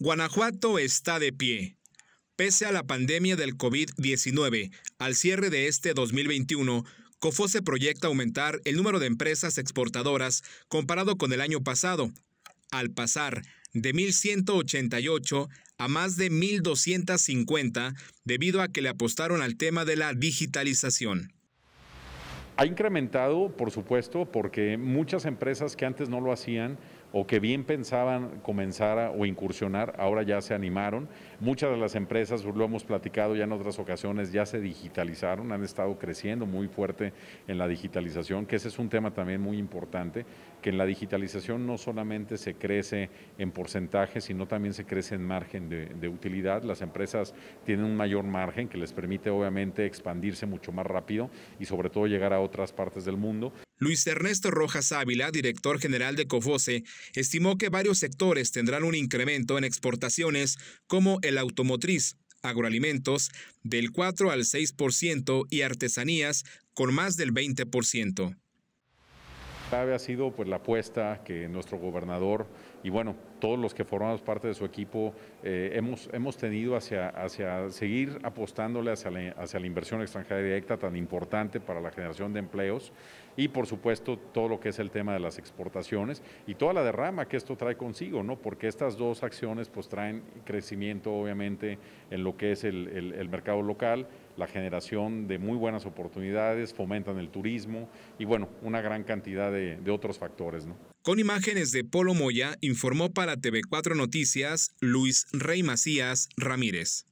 Guanajuato está de pie. Pese a la pandemia del COVID-19, al cierre de este 2021, COFOSE proyecta aumentar el número de empresas exportadoras comparado con el año pasado, al pasar de 1.188 a más de 1.250 debido a que le apostaron al tema de la digitalización. Ha incrementado, por supuesto, porque muchas empresas que antes no lo hacían, o que bien pensaban comenzar o incursionar, ahora ya se animaron. Muchas de las empresas, lo hemos platicado ya en otras ocasiones, ya se digitalizaron, han estado creciendo muy fuerte en la digitalización, que ese es un tema también muy importante, que en la digitalización no solamente se crece en porcentaje, sino también se crece en margen de utilidad. Las empresas tienen un mayor margen que les permite obviamente expandirse mucho más rápido y sobre todo llegar a otras partes del mundo. Luis Ernesto Rojas Ávila, director general de COFOSE, estimó que varios sectores tendrán un incremento en exportaciones como el automotriz, agroalimentos del 4 al 6% y artesanías con más del 20% clave ha sido pues la apuesta que nuestro gobernador y bueno, todos los que formamos parte de su equipo eh, hemos, hemos tenido hacia, hacia seguir apostándole hacia la, la inversión extranjera directa tan importante para la generación de empleos y por supuesto todo lo que es el tema de las exportaciones y toda la derrama que esto trae consigo, ¿no? Porque estas dos acciones pues traen crecimiento obviamente en lo que es el, el, el mercado local, la generación de muy buenas oportunidades, fomentan el turismo y bueno, una gran cantidad de de, otros factores. Con imágenes de Polo Moya, informó para TV4 Noticias Luis Rey Macías Ramírez.